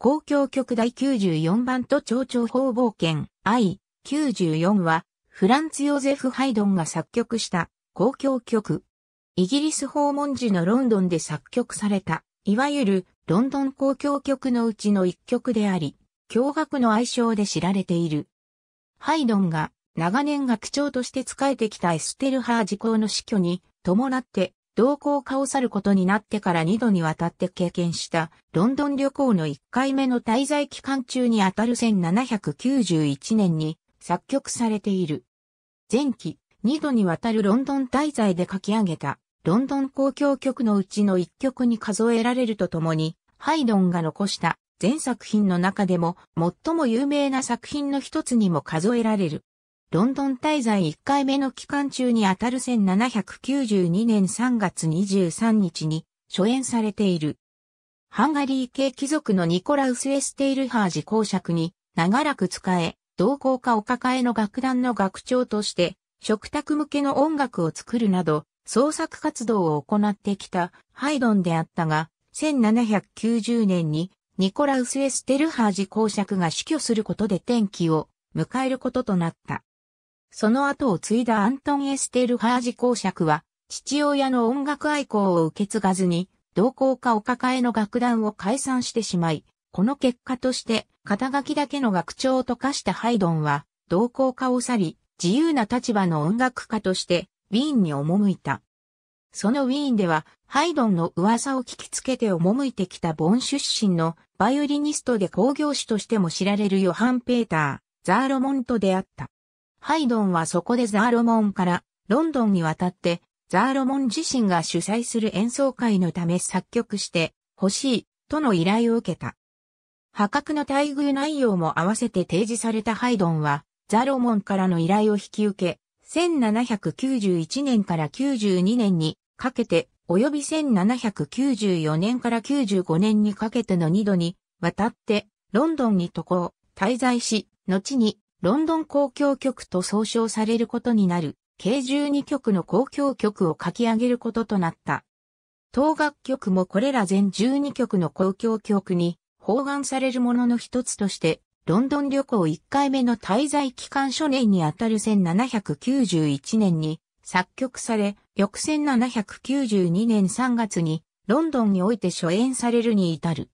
公共曲第94番と町長方冒険 I94 は、フランツ・ヨゼフ・ハイドンが作曲した公共曲。イギリス訪問時のロンドンで作曲された、いわゆるロンドン公共曲のうちの一曲であり、驚愕の愛称で知られている。ハイドンが長年学長として仕えてきたエステルハー時効の死去に伴って同行家を去ることになってから2度にわたって経験したロンドン旅行の1回目の滞在期間中にあたる1791年に作曲されている。前期2度にわたるロンドン滞在で書き上げたロンドン公共曲のうちの1曲に数えられるとともにハイドンが残した全作品の中でも最も有名な作品の一つにも数えられる。ロンドン滞在1回目の期間中にあたる1792年3月23日に初演されている。ハンガリー系貴族のニコラウス・エステイルハージ公爵に長らく使え、同行家お抱えの楽団の学長として、食卓向けの音楽を作るなど、創作活動を行ってきたハイドンであったが、1790年にニコラウス・エステルハージ公爵が死去することで転機を迎えることとなった。その後を継いだアントン・エステルハージ公爵は、父親の音楽愛好を受け継がずに、同好家お抱えの楽団を解散してしまい、この結果として、肩書きだけの学長と化したハイドンは、同好家を去り、自由な立場の音楽家として、ウィーンに赴いた。そのウィーンでは、ハイドンの噂を聞きつけて赴いてきたボン出身のバイオリニストで工業師としても知られるヨハン・ペーター、ザーロモントであった。ハイドンはそこでザーロモンからロンドンに渡って、ザーロモン自身が主催する演奏会のため作曲して欲しいとの依頼を受けた。破格の待遇内容も合わせて提示されたハイドンは、ザーロモンからの依頼を引き受け、1791年から92年にかけて、及び1794年から95年にかけての2度に、渡って、ロンドンに渡航、滞在し、後にロンドン公共局と総称されることになる、計12局の公共局を書き上げることとなった。当楽局もこれら全12局の公共局に包含されるものの一つとして、ロンドン旅行1回目の滞在期間初年にあたる1791年に作曲され、翌1792年3月にロンドンにおいて初演されるに至る。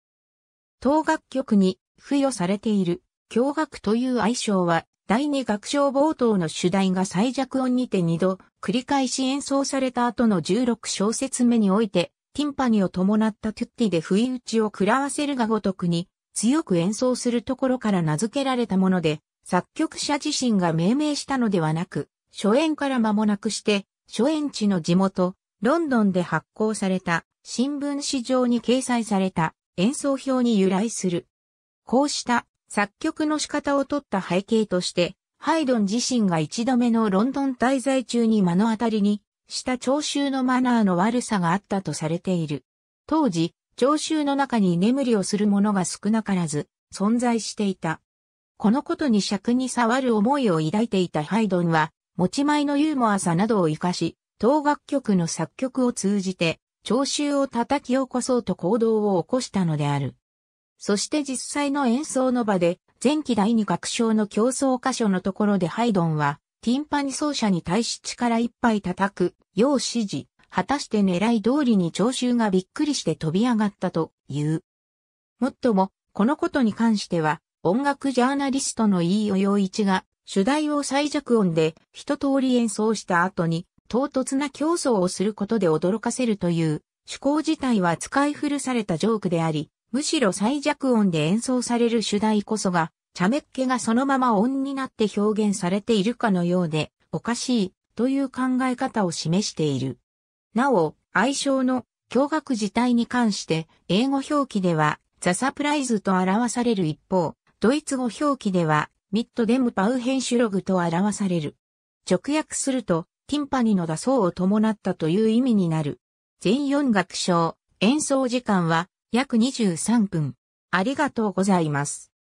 当楽曲に付与されている驚学という愛称は、第二楽章冒頭の主題が最弱音にて二度、繰り返し演奏された後の16小節目において、ティンパニを伴ったトゥッティで不意打ちを食らわせるがごとくに、強く演奏するところから名付けられたもので、作曲者自身が命名したのではなく、初演から間もなくして、初演地の地元、ロンドンで発行された、新聞紙上に掲載された演奏表に由来する。こうした作曲の仕方を取った背景として、ハイドン自身が一度目のロンドン滞在中に目の当たりにした聴衆のマナーの悪さがあったとされている。当時、聴衆の中に眠りをする者が少なからず存在していた。このことに尺に触る思いを抱いていたハイドンは、持ち前のユーモアさなどを活かし、当楽曲の作曲を通じて、聴衆を叩き起こそうと行動を起こしたのである。そして実際の演奏の場で、前期第二楽章の競争箇所のところでハイドンは、ティンパニ奏者に対し力いっぱい叩く、よう指示、果たして狙い通りに聴衆がびっくりして飛び上がったという。もっとも、このことに関しては、音楽ジャーナリストの飯尾洋一が、主題を最弱音で一通り演奏した後に、唐突な競争をすることで驚かせるという、趣向自体は使い古されたジョークであり、むしろ最弱音で演奏される主題こそが、茶目っ気がそのまま音になって表現されているかのようで、おかしい、という考え方を示している。なお、愛称の驚愕自体に関して、英語表記では、ザ・サプライズと表される一方、ドイツ語表記では、ミッド・デム・パウ・ヘンシュログと表される。直訳すると、ティンパニの打奏を伴ったという意味になる。全4楽章、演奏時間は約23分。ありがとうございます。